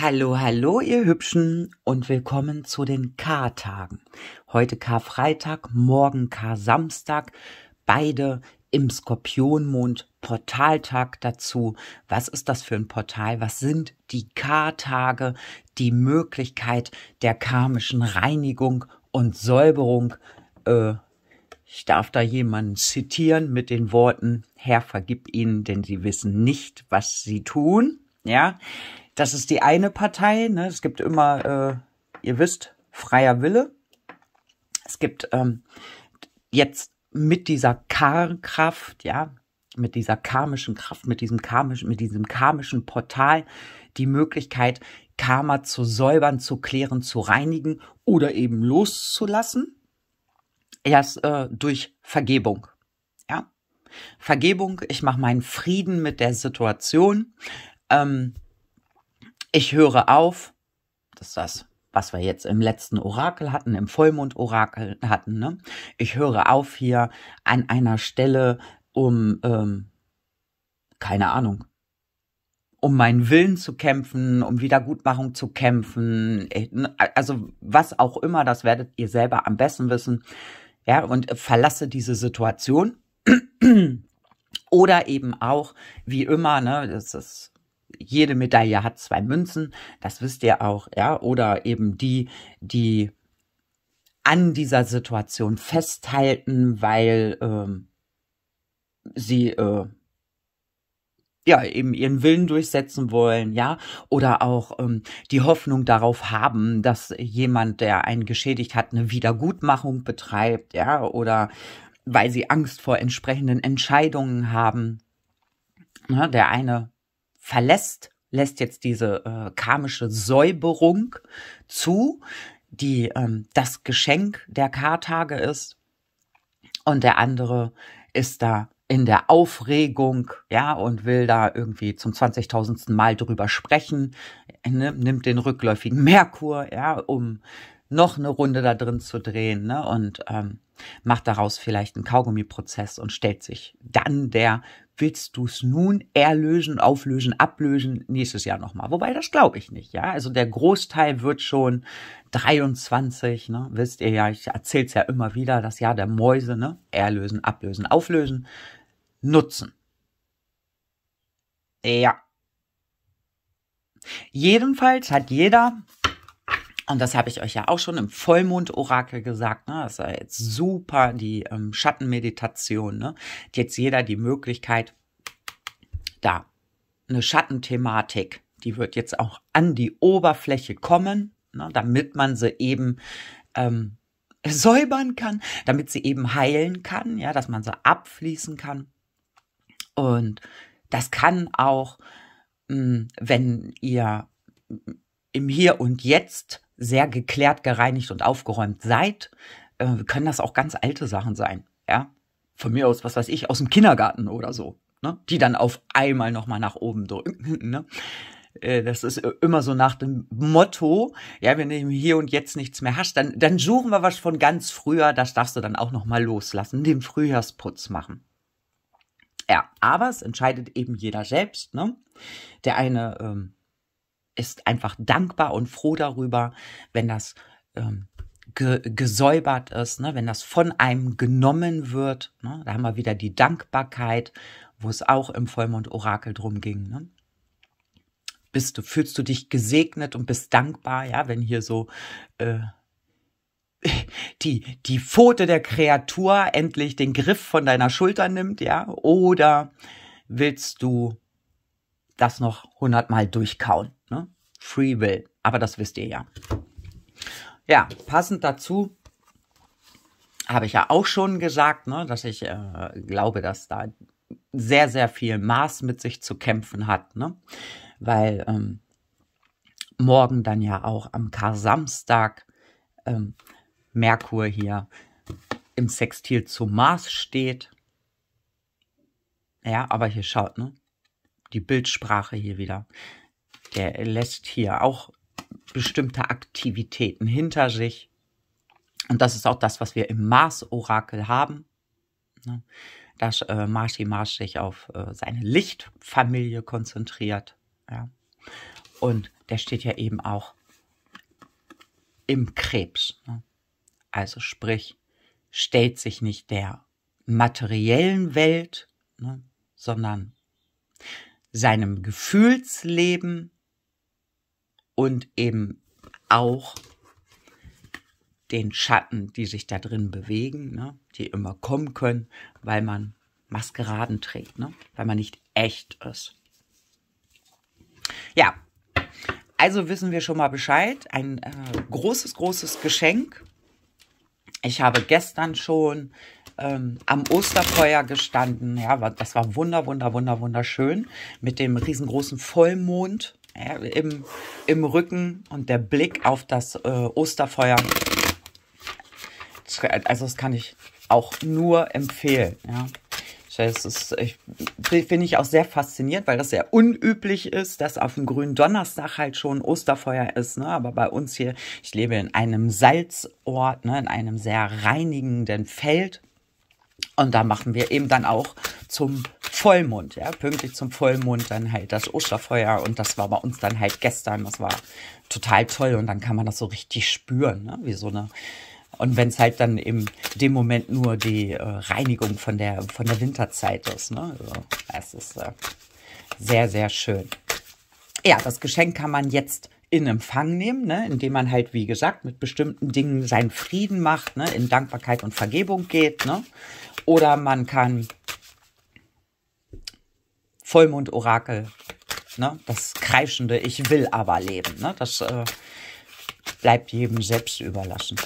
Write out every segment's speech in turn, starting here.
Hallo, hallo, ihr Hübschen und willkommen zu den K-Tagen. Heute K-Freitag, morgen K-Samstag, beide im Skorpionmond, Portaltag dazu. Was ist das für ein Portal? Was sind die K-Tage? Die Möglichkeit der karmischen Reinigung und Säuberung. Äh, ich darf da jemanden zitieren mit den Worten, Herr vergib ihnen, denn sie wissen nicht, was sie tun. Ja, das ist die eine Partei. Ne? Es gibt immer, äh, ihr wisst, freier Wille. Es gibt ähm, jetzt mit dieser Karkraft, ja, mit dieser karmischen Kraft, mit diesem karmischen, mit diesem karmischen Portal die Möglichkeit, Karma zu säubern, zu klären, zu reinigen oder eben loszulassen. Erst äh, durch Vergebung. Ja? Vergebung, ich mache meinen Frieden mit der Situation. Ähm, ich höre auf, das ist das, was wir jetzt im letzten Orakel hatten, im Vollmond-Orakel hatten, ne? Ich höre auf hier an einer Stelle, um, ähm, keine Ahnung, um meinen Willen zu kämpfen, um Wiedergutmachung zu kämpfen, äh, ne? also was auch immer, das werdet ihr selber am besten wissen. Ja, und verlasse diese Situation. Oder eben auch, wie immer, ne, das ist jede Medaille hat zwei Münzen, das wisst ihr auch, ja, oder eben die, die an dieser Situation festhalten, weil ähm, sie äh, ja eben ihren Willen durchsetzen wollen, ja, oder auch ähm, die Hoffnung darauf haben, dass jemand, der einen geschädigt hat, eine Wiedergutmachung betreibt, ja, oder weil sie Angst vor entsprechenden Entscheidungen haben. Ne? Der eine verlässt, lässt jetzt diese äh, karmische Säuberung zu, die ähm, das Geschenk der K-Tage ist. Und der andere ist da in der Aufregung, ja, und will da irgendwie zum 20.000. Mal drüber sprechen, ne, nimmt den rückläufigen Merkur, ja, um noch eine Runde da drin zu drehen, ne, und ähm, macht daraus vielleicht einen Kaugummiprozess und stellt sich dann der willst du es nun erlösen, auflösen, ablösen nächstes Jahr nochmal? Wobei, das glaube ich nicht, ja. Also der Großteil wird schon 23, ne? Wisst ihr ja, ich erzähle es ja immer wieder, das Jahr der Mäuse, ne? Erlösen, ablösen, auflösen, nutzen. Ja. Jedenfalls hat jeder und das habe ich euch ja auch schon im Vollmond-Orakel gesagt. Ne? Das ist ja jetzt super, die ähm, Schattenmeditation. Ne? jetzt jeder die Möglichkeit, da eine Schattenthematik, die wird jetzt auch an die Oberfläche kommen, ne? damit man sie eben ähm, säubern kann, damit sie eben heilen kann, ja, dass man sie abfließen kann. Und das kann auch, mh, hm, wenn ihr im Hier und Jetzt sehr geklärt, gereinigt und aufgeräumt seid, äh, können das auch ganz alte Sachen sein. Ja, von mir aus, was weiß ich, aus dem Kindergarten oder so, ne? die dann auf einmal nochmal nach oben drücken. Ne? Äh, das ist immer so nach dem Motto, ja, wenn du hier und jetzt nichts mehr hast, dann, dann suchen wir was von ganz früher, das darfst du dann auch nochmal loslassen, den Frühjahrsputz machen. Ja, aber es entscheidet eben jeder selbst, ne? Der eine ähm, ist einfach dankbar und froh darüber, wenn das ähm, ge gesäubert ist, ne? wenn das von einem genommen wird. Ne? Da haben wir wieder die Dankbarkeit, wo es auch im Vollmond-Orakel drum ging. Ne? Bist du, fühlst du dich gesegnet und bist dankbar, ja, wenn hier so äh, die, die Pfote der Kreatur endlich den Griff von deiner Schulter nimmt, ja? Oder willst du das noch hundertmal durchkauen? Free Will. Aber das wisst ihr ja. Ja, passend dazu habe ich ja auch schon gesagt, ne, dass ich äh, glaube, dass da sehr, sehr viel Maß mit sich zu kämpfen hat. Ne? Weil ähm, morgen dann ja auch am Kar-Samstag ähm, Merkur hier im Sextil zum Mars steht. Ja, aber hier schaut, ne? Die Bildsprache hier wieder. Der lässt hier auch bestimmte Aktivitäten hinter sich. Und das ist auch das, was wir im Mars-Orakel haben. Ne? Dass äh, Marshi Marsh sich auf äh, seine Lichtfamilie konzentriert. Ja. Und der steht ja eben auch im Krebs. Ne? Also sprich, stellt sich nicht der materiellen Welt, ne, sondern seinem Gefühlsleben, und eben auch den Schatten, die sich da drin bewegen, ne? die immer kommen können, weil man Maskeraden trägt, ne? weil man nicht echt ist. Ja, also wissen wir schon mal Bescheid. Ein äh, großes, großes Geschenk. Ich habe gestern schon ähm, am Osterfeuer gestanden. Ja, das war wunder, wunder, wunder, wunderschön mit dem riesengroßen Vollmond im, im Rücken und der Blick auf das äh, Osterfeuer. Also das kann ich auch nur empfehlen. Ja. Das ist, ich, finde ich auch sehr faszinierend, weil das sehr unüblich ist, dass auf dem grünen Donnerstag halt schon Osterfeuer ist. Ne? Aber bei uns hier, ich lebe in einem Salzort, ne? in einem sehr reinigenden Feld. Und da machen wir eben dann auch zum Vollmond, ja, pünktlich zum Vollmond dann halt das Osterfeuer und das war bei uns dann halt gestern, das war total toll und dann kann man das so richtig spüren, ne? wie so eine und wenn es halt dann im dem Moment nur die äh, Reinigung von der von der Winterzeit ist, ne, also, es ist äh, sehr sehr schön. Ja, das Geschenk kann man jetzt in Empfang nehmen, ne, indem man halt, wie gesagt, mit bestimmten Dingen seinen Frieden macht, ne, in Dankbarkeit und Vergebung geht. Ne. Oder man kann Vollmond-Orakel, ne? das kreischende Ich will aber leben, ne? das äh, bleibt jedem selbst überlassen.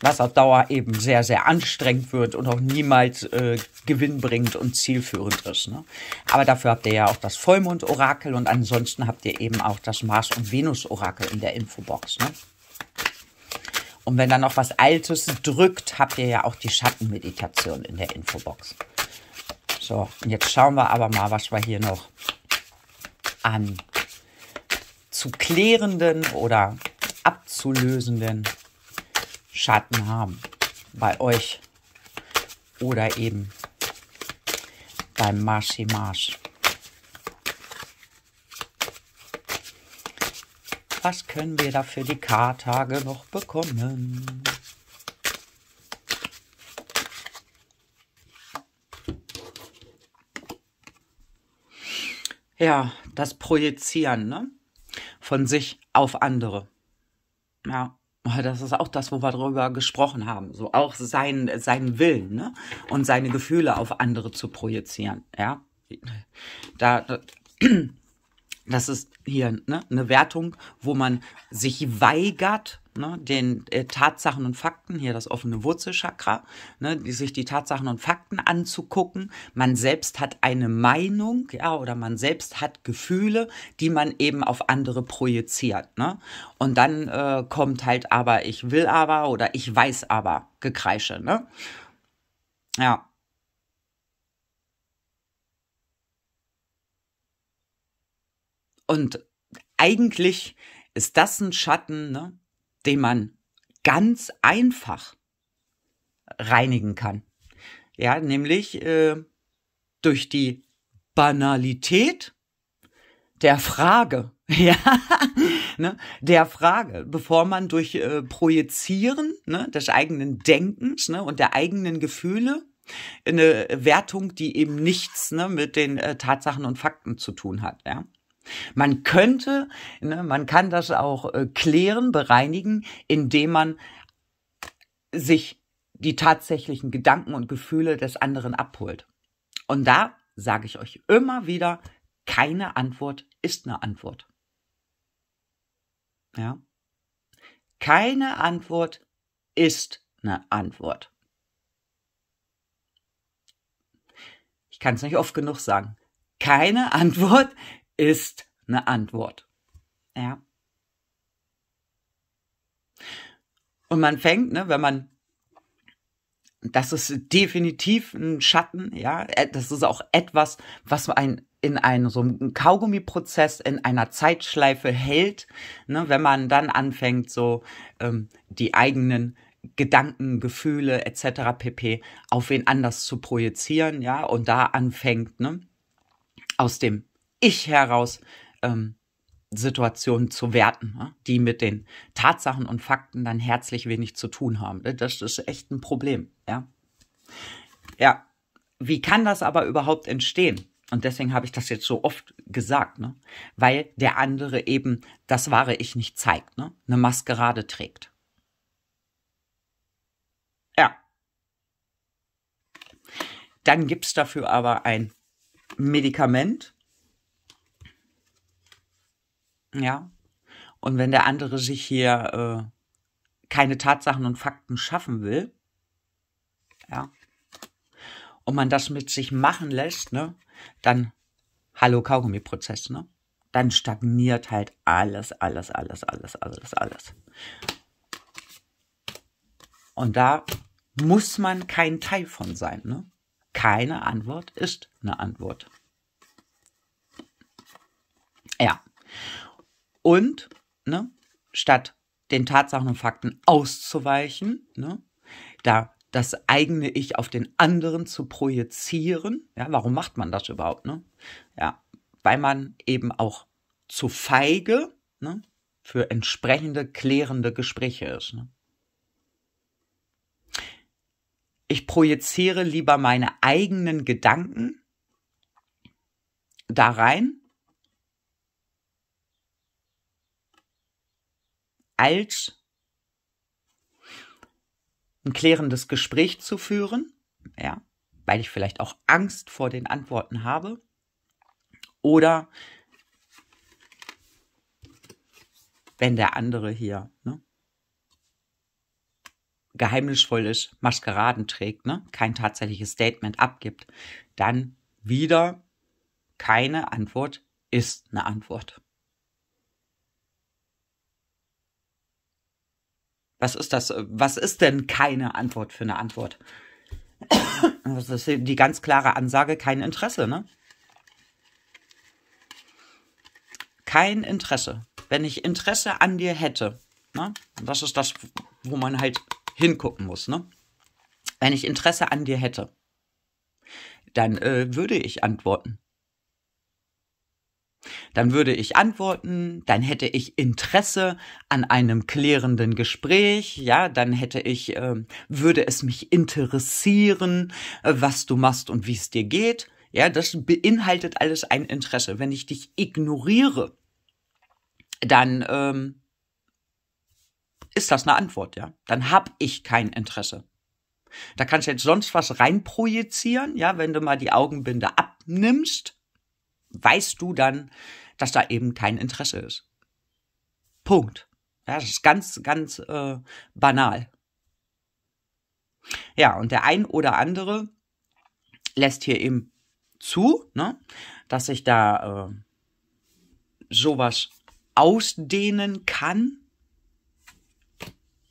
Was auf Dauer eben sehr, sehr anstrengend wird und auch niemals äh, gewinnbringend und zielführend ist. Ne? Aber dafür habt ihr ja auch das Vollmond-Orakel und ansonsten habt ihr eben auch das Mars- und Venus-Orakel in der Infobox. Ne? Und wenn dann noch was Altes drückt, habt ihr ja auch die Schattenmeditation in der Infobox. So, jetzt schauen wir aber mal, was wir hier noch an zu klärenden oder abzulösenden Schatten haben. Bei euch oder eben beim Marschi Marsch. Was können wir da für die Kartage noch bekommen? ja, das Projizieren ne? von sich auf andere. Ja, das ist auch das, wo wir drüber gesprochen haben. So auch sein, seinen Willen ne? und seine Gefühle auf andere zu projizieren. Ja, da, da das ist hier ne, eine Wertung, wo man sich weigert, ne, den äh, Tatsachen und Fakten, hier das offene Wurzelchakra, ne, die, sich die Tatsachen und Fakten anzugucken. Man selbst hat eine Meinung, ja, oder man selbst hat Gefühle, die man eben auf andere projiziert. Ne? Und dann äh, kommt halt aber, ich will aber oder ich weiß aber, Gekreische, ne? Ja. Und eigentlich ist das ein Schatten, ne? den man ganz einfach reinigen kann. Ja, nämlich äh, durch die Banalität der Frage. Ja, ne, der Frage, bevor man durch äh, Projizieren ne, des eigenen Denkens ne, und der eigenen Gefühle eine Wertung, die eben nichts ne, mit den äh, Tatsachen und Fakten zu tun hat. Ja. Man könnte, ne, man kann das auch äh, klären, bereinigen, indem man sich die tatsächlichen Gedanken und Gefühle des anderen abholt. Und da sage ich euch immer wieder, keine Antwort ist eine Antwort. Ja? Keine Antwort ist eine Antwort. Ich kann es nicht oft genug sagen. Keine Antwort ist eine Antwort. Ja. Und man fängt, ne, wenn man, das ist definitiv ein Schatten, ja, äh, das ist auch etwas, was ein in einem so einem Kaugummi-Prozess, in einer Zeitschleife hält, ne, wenn man dann anfängt, so ähm, die eigenen Gedanken, Gefühle etc. pp. auf wen anders zu projizieren, ja, und da anfängt, ne, aus dem ich heraus ähm, Situationen zu werten, ne? die mit den Tatsachen und Fakten dann herzlich wenig zu tun haben. Ne, das ist echt ein Problem. Ja, ja. Wie kann das aber überhaupt entstehen? Und deswegen habe ich das jetzt so oft gesagt, ne? weil der andere eben das wahre Ich nicht zeigt, ne? eine Maskerade trägt. Ja. Dann gibt's dafür aber ein Medikament, ja. Und wenn der andere sich hier äh, keine Tatsachen und Fakten schaffen will, ja, und man das mit sich machen lässt, ne, dann, hallo Kaugummi-Prozess, ne, dann stagniert halt alles, alles, alles, alles, alles, alles. Und da muss man kein Teil von sein, ne? Keine Antwort ist eine Antwort. Ja. Und, ne, statt den Tatsachen und Fakten auszuweichen, ne, da das eigene Ich auf den anderen zu projizieren. Ja, warum macht man das überhaupt, ne? Ja, weil man eben auch zu feige, ne, für entsprechende klärende Gespräche ist. Ne? Ich projiziere lieber meine eigenen Gedanken da rein, als ein klärendes Gespräch zu führen, ja, weil ich vielleicht auch Angst vor den Antworten habe oder wenn der andere hier ne, geheimnisvoll ist, Maskeraden trägt, ne, kein tatsächliches Statement abgibt, dann wieder keine Antwort ist eine Antwort. Was ist das? Was ist denn keine Antwort für eine Antwort? Das ist die ganz klare Ansage, kein Interesse, ne? Kein Interesse. Wenn ich Interesse an dir hätte, ne? Das ist das, wo man halt hingucken muss, ne? Wenn ich Interesse an dir hätte, dann äh, würde ich antworten. Dann würde ich antworten, dann hätte ich Interesse an einem klärenden Gespräch, ja, dann hätte ich, äh, würde es mich interessieren, äh, was du machst und wie es dir geht. Ja, das beinhaltet alles ein Interesse. Wenn ich dich ignoriere, dann ähm, ist das eine Antwort, ja. Dann habe ich kein Interesse. Da kannst du jetzt sonst was reinprojizieren, ja, wenn du mal die Augenbinde abnimmst, weißt du dann, dass da eben kein Interesse ist. Punkt. Ja, das ist ganz, ganz äh, banal. Ja, und der ein oder andere lässt hier eben zu, ne, dass sich da äh, sowas ausdehnen kann.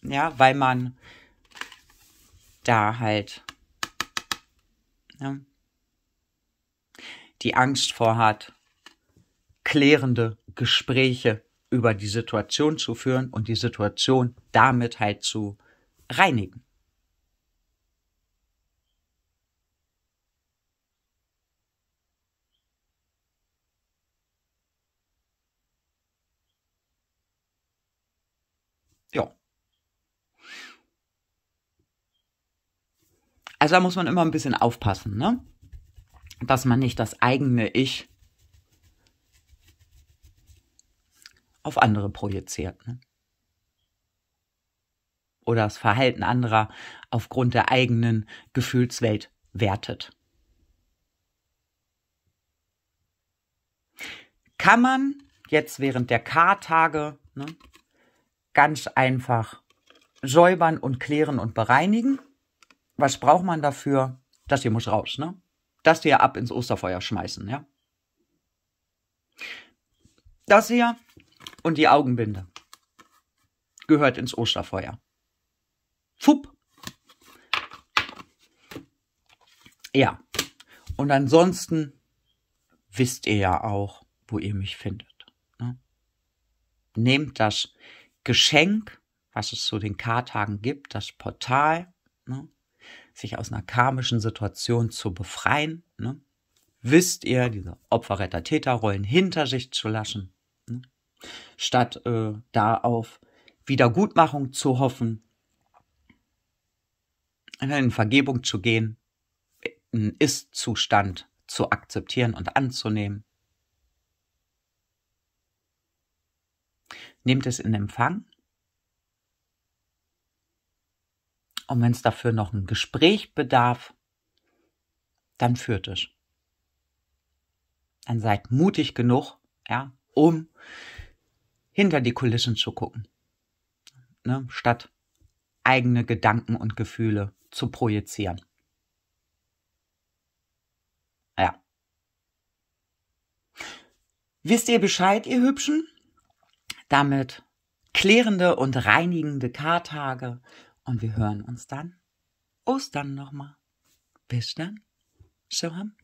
Ja, weil man da halt ne, die Angst vor hat, klärende Gespräche über die Situation zu führen und die Situation damit halt zu reinigen. Ja. Also da muss man immer ein bisschen aufpassen, ne? Dass man nicht das eigene Ich auf andere projiziert. Ne? Oder das Verhalten anderer aufgrund der eigenen Gefühlswelt wertet. Kann man jetzt während der K-Tage ne, ganz einfach säubern und klären und bereinigen. Was braucht man dafür? Das hier muss raus, ne? Das hier ab ins Osterfeuer schmeißen, ja? Das hier und die Augenbinde. Gehört ins Osterfeuer. Fupp. Ja. Und ansonsten wisst ihr ja auch, wo ihr mich findet. Ne? Nehmt das Geschenk, was es zu den K-Tagen gibt, das Portal, ne? sich aus einer karmischen Situation zu befreien. Ne? Wisst ihr, diese Opferretter-Täter-Rollen hinter sich zu lassen statt äh, da auf Wiedergutmachung zu hoffen, in Vergebung zu gehen, einen Ist-Zustand zu akzeptieren und anzunehmen. Nehmt es in Empfang. Und wenn es dafür noch ein Gespräch bedarf, dann führt es. Dann seid mutig genug, ja, um hinter die Kulissen zu gucken. Ne? Statt eigene Gedanken und Gefühle zu projizieren. Ja. Wisst ihr Bescheid, ihr Hübschen? Damit klärende und reinigende Kartage und wir hören uns dann Ostern nochmal. Bis dann. Soham.